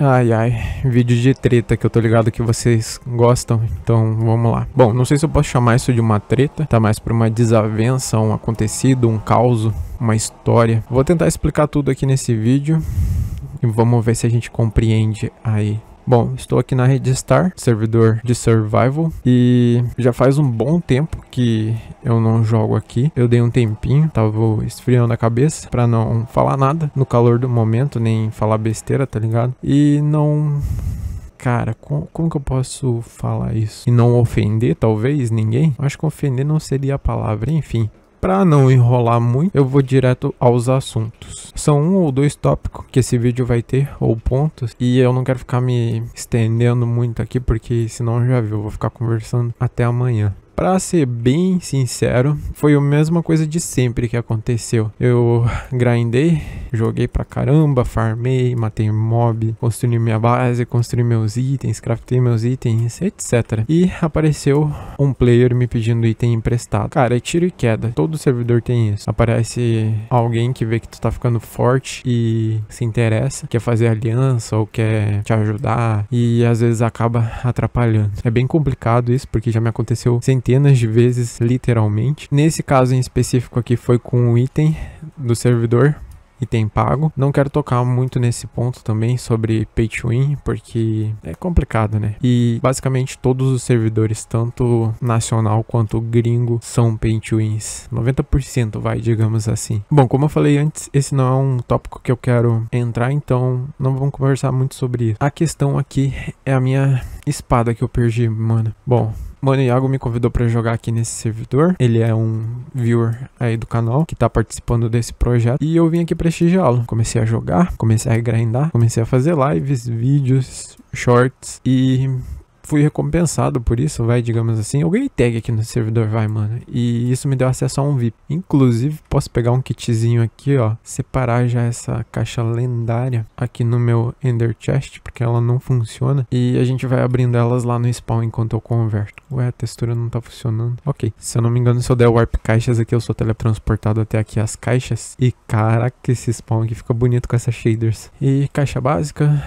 Ai, ai, vídeo de treta que eu tô ligado que vocês gostam, então vamos lá. Bom, não sei se eu posso chamar isso de uma treta, tá mais pra uma desavença, um acontecido, um caos, uma história. Vou tentar explicar tudo aqui nesse vídeo e vamos ver se a gente compreende aí Bom, estou aqui na rede Star, servidor de Survival, e já faz um bom tempo que eu não jogo aqui. Eu dei um tempinho, tava esfriando a cabeça para não falar nada no calor do momento, nem falar besteira, tá ligado? E não cara, como, que eu posso falar isso? E não ofender, talvez, ninguém? Acho que ofender não seria a palavra, enfim. Para não enrolar muito, eu vou direto aos assuntos. São um ou dois tópicos que esse vídeo vai ter, ou pontos, e eu não quero ficar me estendendo muito aqui, porque senão já viu, eu vou ficar conversando até amanhã. Pra ser bem sincero, foi a mesma coisa de sempre que aconteceu. Eu grindei, joguei pra caramba, farmei, matei mob, construí minha base, construí meus itens, craftei meus itens, etc. E apareceu um player me pedindo item emprestado. Cara, é tiro e queda. Todo servidor tem isso. Aparece alguém que vê que tu tá ficando forte e se interessa, quer fazer aliança ou quer te ajudar e às vezes acaba atrapalhando. É bem complicado isso porque já me aconteceu centenas centenas de vezes, literalmente. Nesse caso em específico aqui foi com um item do servidor, item pago. Não quero tocar muito nesse ponto também sobre pay to win, porque é complicado, né? E basicamente todos os servidores, tanto nacional quanto gringo, são pay to wins. 90% vai, digamos assim. Bom, como eu falei antes, esse não é um tópico que eu quero entrar, então não vamos conversar muito sobre isso. A questão aqui é a minha espada que eu perdi, mano. Bom, Mano, Iago me convidou para jogar aqui nesse servidor. Ele é um viewer aí do canal que tá participando desse projeto. E eu vim aqui prestigiá-lo. Comecei a jogar, comecei a grindar, comecei a fazer lives, vídeos, shorts e fui recompensado por isso, vai, digamos assim. Eu ganhei tag aqui no servidor, vai, mano. E isso me deu acesso a um VIP. Inclusive, posso pegar um kitzinho aqui, ó. Separar já essa caixa lendária aqui no meu Ender Chest, porque ela não funciona. E a gente vai abrindo elas lá no spawn enquanto eu converto. Ué, a textura não tá funcionando. Ok. Se eu não me engano, se eu der warp caixas aqui, eu sou teletransportado até aqui as caixas. E caraca, esse spawn aqui fica bonito com essas shaders. E caixa básica.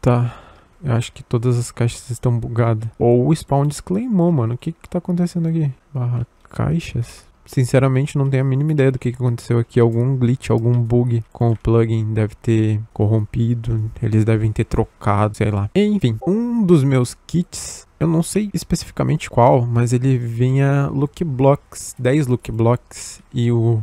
Tá. Eu acho que todas as caixas estão bugadas. Ou o spawn disclaimou, mano. O que que tá acontecendo aqui? Barra caixas? Sinceramente, não tenho a mínima ideia do que, que aconteceu aqui. Algum glitch, algum bug com o plugin deve ter corrompido. Eles devem ter trocado, sei lá. Enfim, um dos meus kits eu não sei especificamente qual, mas ele vinha look blocks, 10 look blocks e o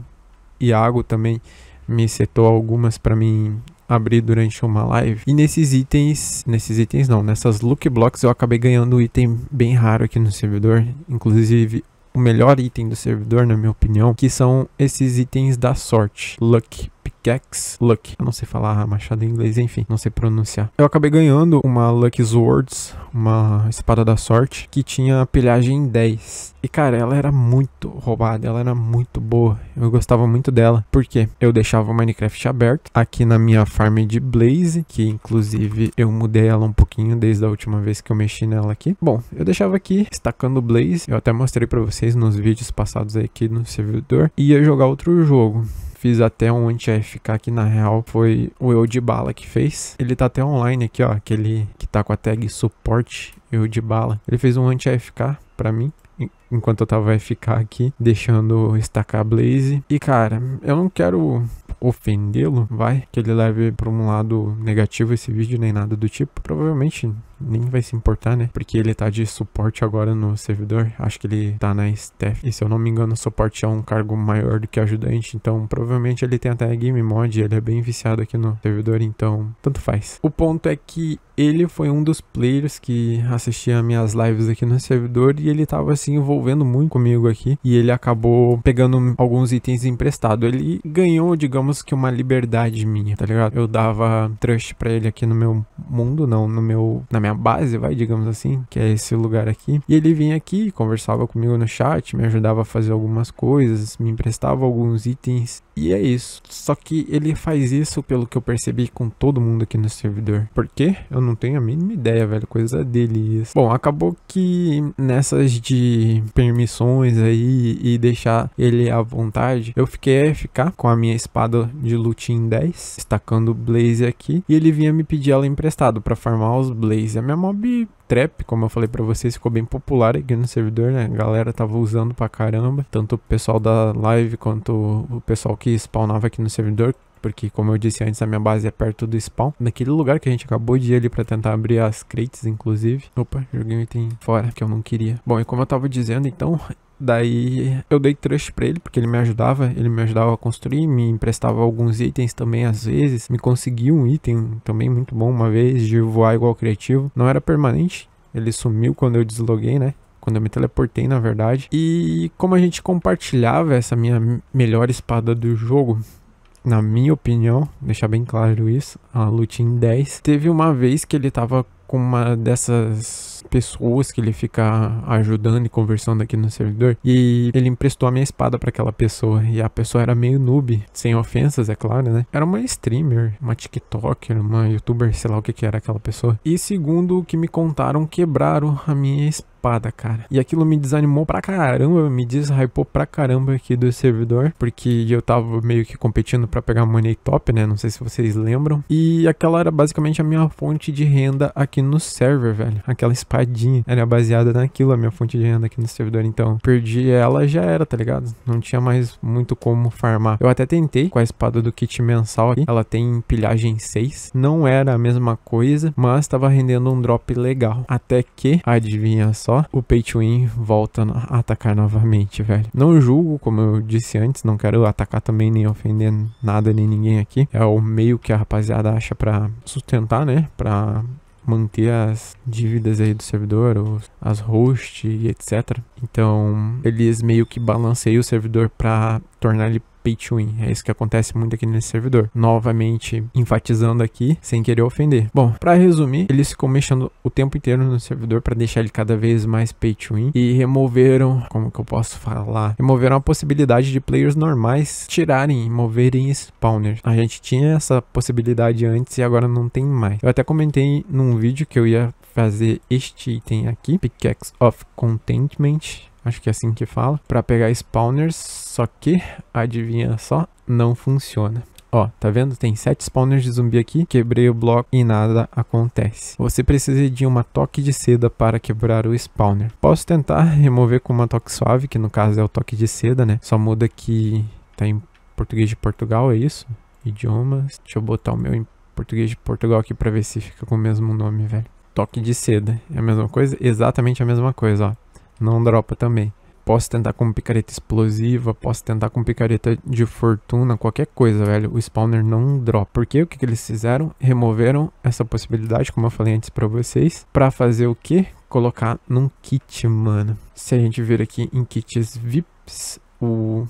Iago também me setou algumas para mim abrir durante uma live. E nesses itens, nesses itens não, nessas look blocks eu acabei ganhando um item bem raro aqui no servidor, inclusive o melhor item do servidor, na minha opinião, que são esses itens da sorte, luck Gex Luck. Eu não sei falar machado em inglês, enfim, não sei pronunciar. Eu acabei ganhando uma Lucky Swords, uma espada da sorte, que tinha pilhagem 10. E cara, ela era muito roubada, ela era muito boa. Eu gostava muito dela, porque eu deixava o Minecraft aberto aqui na minha farm de Blaze, que inclusive eu mudei ela um pouquinho desde a última vez que eu mexi nela aqui. Bom, eu deixava aqui estacando Blaze, eu até mostrei para vocês nos vídeos passados aqui no servidor, e ia jogar outro jogo. Fiz até um anti AFK aqui na real, foi o Eu de Bala que fez. Ele tá até online aqui, ó, aquele que tá com a tag suporte Eu de Bala. Ele fez um anti AFK pra mim enquanto eu tava ficar aqui, deixando estacar Blaze. E cara, eu não quero ofendê-lo, vai, que ele leve para um lado negativo esse vídeo, nem nada do tipo. Provavelmente nem vai se importar, né? Porque ele tá de suporte agora no servidor. Acho que ele tá na staff. E se eu não me engano, suporte é um cargo maior do que ajudante. Então, provavelmente ele tem até game mod. Ele é bem viciado aqui no servidor. Então, tanto faz. O ponto é que ele foi um dos players que assistia minhas lives aqui no servidor. E ele tava se envolvendo muito comigo aqui. E ele acabou pegando alguns itens emprestados. Ele ganhou, digamos que, uma liberdade minha, tá ligado? Eu dava trust pra ele aqui no meu mundo, não, no meu. na minha minha base, vai, digamos assim, que é esse lugar aqui. E ele vinha aqui, conversava comigo no chat, me ajudava a fazer algumas coisas, me emprestava alguns itens. E é isso. Só que ele faz isso, pelo que eu percebi, com todo mundo aqui no servidor. Por quê? Eu não tenho a mínima ideia, velho. Coisa dele isso. Bom, acabou que nessas de permissões aí e deixar ele à vontade, eu fiquei a ficar com a minha espada de lutin 10, estacando Blaze aqui. E ele vinha me pedir ela emprestado para farmar os Blaze a minha mob trap, como eu falei para vocês, ficou bem popular aqui no servidor, né? A galera tava usando pra caramba, tanto o pessoal da live quanto o pessoal que spawnava aqui no servidor, porque como eu disse antes, a minha base é perto do spawn, naquele lugar que a gente acabou de ir ali para tentar abrir as crates, inclusive. Opa, joguei um item fora que eu não queria. Bom, e como eu tava dizendo, então, Daí eu dei trust para ele, porque ele me ajudava, ele me ajudava a construir, me emprestava alguns itens também às vezes, me conseguiu um item também muito bom uma vez de voar igual criativo. Não era permanente, ele sumiu quando eu desloguei, né? Quando eu me teleportei, na verdade. E como a gente compartilhava essa minha melhor espada do jogo, na minha opinião, deixar bem claro isso, a Lutin 10, teve uma vez que ele tava com uma dessas pessoas que ele fica ajudando e conversando aqui no servidor. E ele emprestou a minha espada para aquela pessoa. E a pessoa era meio noob, sem ofensas, é claro, né? Era uma streamer, uma TikToker, uma youtuber, sei lá o que, que era aquela pessoa. E segundo o que me contaram, quebraram a minha espada chapada, cara. E aquilo me desanimou pra caramba, me deshypou pra caramba aqui do servidor, porque eu tava meio que competindo para pegar money top, né? Não sei se vocês lembram. E aquela era basicamente a minha fonte de renda aqui no server, velho. Aquela espadinha era baseada naquilo, a minha fonte de renda aqui no servidor. Então, perdi ela, já era, tá ligado? Não tinha mais muito como farmar. Eu até tentei com a espada do kit mensal aqui. Ela tem pilhagem 6. Não era a mesma coisa, mas tava rendendo um drop legal. Até que, adivinha só só, o Pay to Win volta a atacar novamente, velho. Não julgo, como eu disse antes, não quero atacar também nem ofender nada nem ninguém aqui. É o meio que a rapaziada acha para sustentar, né? Para manter as dívidas aí do servidor, os, as hosts e etc. Então, eles meio que balanceiam o servidor para tornar ele pay to win. É isso que acontece muito aqui nesse servidor. Novamente enfatizando aqui, sem querer ofender. Bom, para resumir, eles ficam mexendo o tempo inteiro no servidor para deixar ele cada vez mais pay to win e removeram, como que eu posso falar? Removeram a possibilidade de players normais tirarem, moverem spawners. A gente tinha essa possibilidade antes e agora não tem mais. Eu até comentei num vídeo que eu ia fazer este item aqui, Pickaxe of Contentment, acho que é assim que fala, para pegar spawners, só que, adivinha só, não funciona. Ó, tá vendo? Tem sete spawners de zumbi aqui, quebrei o bloco e nada acontece. Você precisa de uma toque de seda para quebrar o spawner. Posso tentar remover com uma toque suave, que no caso é o toque de seda, né? Só muda que tá em português de Portugal, é isso? Idiomas. Deixa eu botar o meu em português de Portugal aqui pra ver se fica com o mesmo nome, velho. Toque de seda. É a mesma coisa? Exatamente a mesma coisa, ó não dropa também. Posso tentar com picareta explosiva, posso tentar com picareta de fortuna, qualquer coisa, velho. O spawner não dropa. Porque o que, que eles fizeram? Removeram essa possibilidade, como eu falei antes para vocês, para fazer o quê? Colocar num kit, mano. Se a gente vir aqui em kits VIPs, o,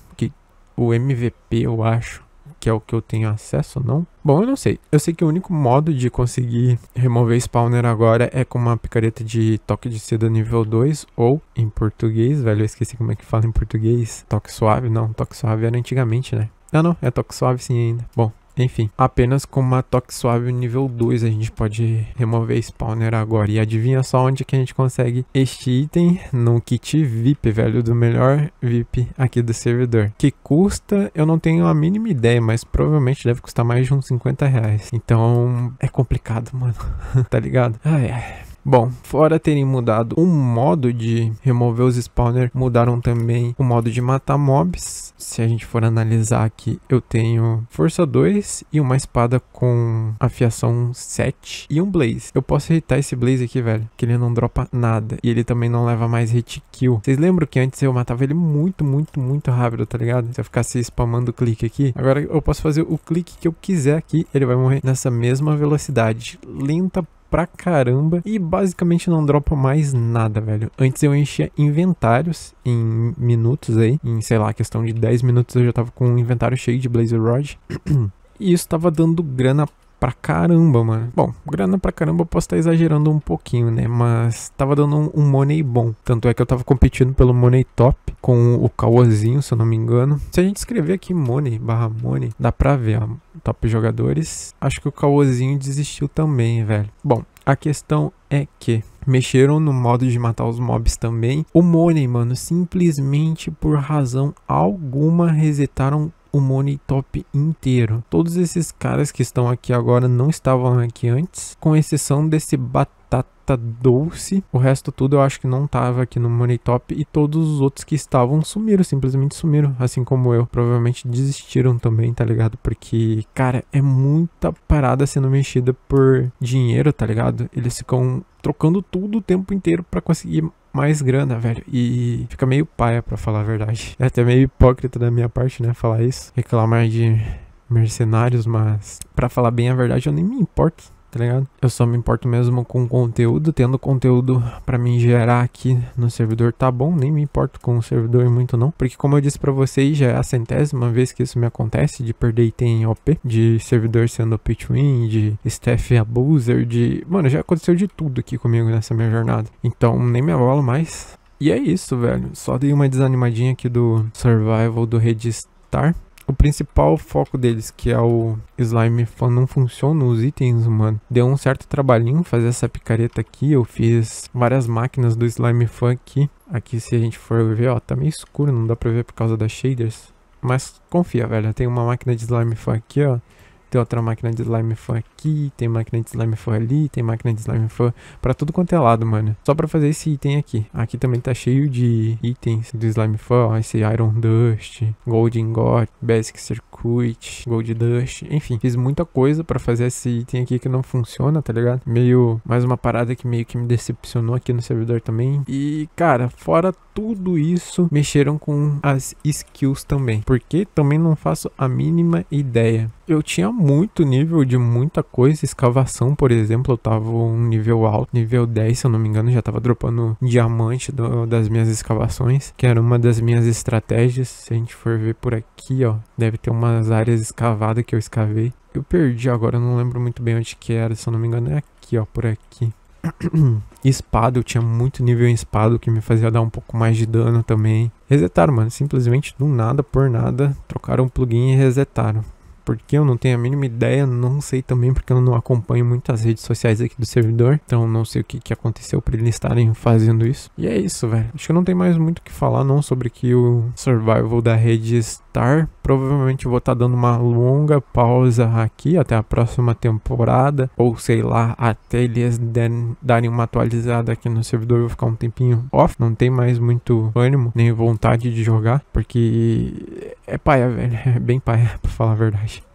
o MVP, eu acho, que é o que eu tenho acesso ou não? Bom, eu não sei. Eu sei que o único modo de conseguir remover spawner agora é com uma picareta de toque de seda nível 2 ou em português, velho, eu esqueci como é que fala em português. Toque suave, não, toque suave era antigamente, né? Ah não, é toque suave sim ainda. Bom, enfim, apenas com uma toque suave nível 2 a gente pode remover spawner agora. E adivinha só onde que a gente consegue este item? No kit VIP, velho, do melhor VIP aqui do servidor. Que custa, eu não tenho a mínima ideia, mas provavelmente deve custar mais de uns 50 reais. Então, é complicado, mano. tá ligado? Ai, ai. Bom, fora terem mudado o modo de remover os spawner, mudaram também o modo de matar mobs. Se a gente for analisar aqui, eu tenho força 2 e uma espada com afiação 7 e um blaze. Eu posso irritar esse blaze aqui, velho, que ele não dropa nada. E ele também não leva mais hit kill. Vocês lembram que antes eu matava ele muito, muito, muito rápido, tá ligado? Se eu ficasse spamando o clique aqui, agora eu posso fazer o clique que eu quiser aqui, ele vai morrer nessa mesma velocidade. Lenta pra caramba e basicamente não dropa mais nada, velho. Antes eu enchia inventários em minutos aí, em sei lá, questão de 10 minutos eu já tava com o um inventário cheio de blazer Rod. e isso tava dando grana pra caramba, mano. Bom, grana pra caramba eu posso estar exagerando um pouquinho, né? Mas tava dando um, um money bom. Tanto é que eu tava competindo pelo money top com o Cauozinho, se eu não me engano. Se a gente escrever aqui money barra money, dá pra ver, ó. Top jogadores. Acho que o Cauozinho desistiu também, velho. Bom, a questão é que mexeram no modo de matar os mobs também. O Money, mano, simplesmente por razão alguma resetaram o Money Top inteiro. Todos esses caras que estão aqui agora não estavam aqui antes, com exceção desse batata Prata tá Doce. O resto tudo eu acho que não tava aqui no Money Top. E todos os outros que estavam sumiram, simplesmente sumiram. Assim como eu. Provavelmente desistiram também, tá ligado? Porque, cara, é muita parada sendo mexida por dinheiro, tá ligado? Eles ficam trocando tudo o tempo inteiro para conseguir mais grana, velho. E fica meio paia, para falar a verdade. É até meio hipócrita da minha parte, né? Falar isso. Reclamar de mercenários, mas para falar bem a verdade, eu nem me importo tá ligado? Eu só me importo mesmo com conteúdo, tendo conteúdo para mim gerar aqui no servidor tá bom, nem me importo com o servidor muito não, porque como eu disse para vocês, já é a centésima vez que isso me acontece de perder item em OP, de servidor sendo pay win, de staff abuser, de... Mano, já aconteceu de tudo aqui comigo nessa minha jornada, então nem me abalo mais. E é isso, velho, só dei uma desanimadinha aqui do survival do Star o principal foco deles, que é o slime não funciona os itens, mano. Deu um certo trabalhinho fazer essa picareta aqui. Eu fiz várias máquinas do slime fan aqui. Aqui se a gente for ver, ó, tá meio escuro, não dá pra ver por causa das shaders. Mas confia, velho, tem uma máquina de slime fan aqui, ó. Tem outra máquina de slime fan aqui, tem máquina de slime fan ali, tem máquina de slime fan pra tudo quanto é lado, mano. Só pra fazer esse item aqui. Aqui também tá cheio de itens do slime fan, ó, esse iron dust, gold ingot, basic circuit, gold dust, enfim. Fiz muita coisa pra fazer esse item aqui que não funciona, tá ligado? Meio, mais uma parada que meio que me decepcionou aqui no servidor também. E, cara, fora tudo isso, mexeram com as skills também. Porque também não faço a mínima ideia. Eu tinha muito nível de muita coisa. Escavação, por exemplo, eu tava um nível alto, nível 10, se eu não me engano, já tava dropando diamante do, das minhas escavações, que era uma das minhas estratégias. Se a gente for ver por aqui, ó, deve ter umas áreas escavadas que eu escavei. Eu perdi agora, eu não lembro muito bem onde que era, se eu não me engano, é aqui, ó, por aqui. espada, eu tinha muito nível em espada, o que me fazia dar um pouco mais de dano também. Resetaram, mano, simplesmente do nada, por nada, trocaram o plugin e resetaram porque eu não tenho a mínima ideia, não sei também porque eu não acompanho muitas redes sociais aqui do servidor, então não sei o que, que aconteceu para eles estarem fazendo isso. E é isso, velho. Acho que não tem mais muito o que falar não sobre que o survival da rede Star. Provavelmente vou estar tá dando uma longa pausa aqui até a próxima temporada, ou sei lá, até eles den, darem uma atualizada aqui no servidor, eu vou ficar um tempinho off, não tem mais muito ânimo nem vontade de jogar, porque é paia, velho. É bem paia, pra falar a verdade.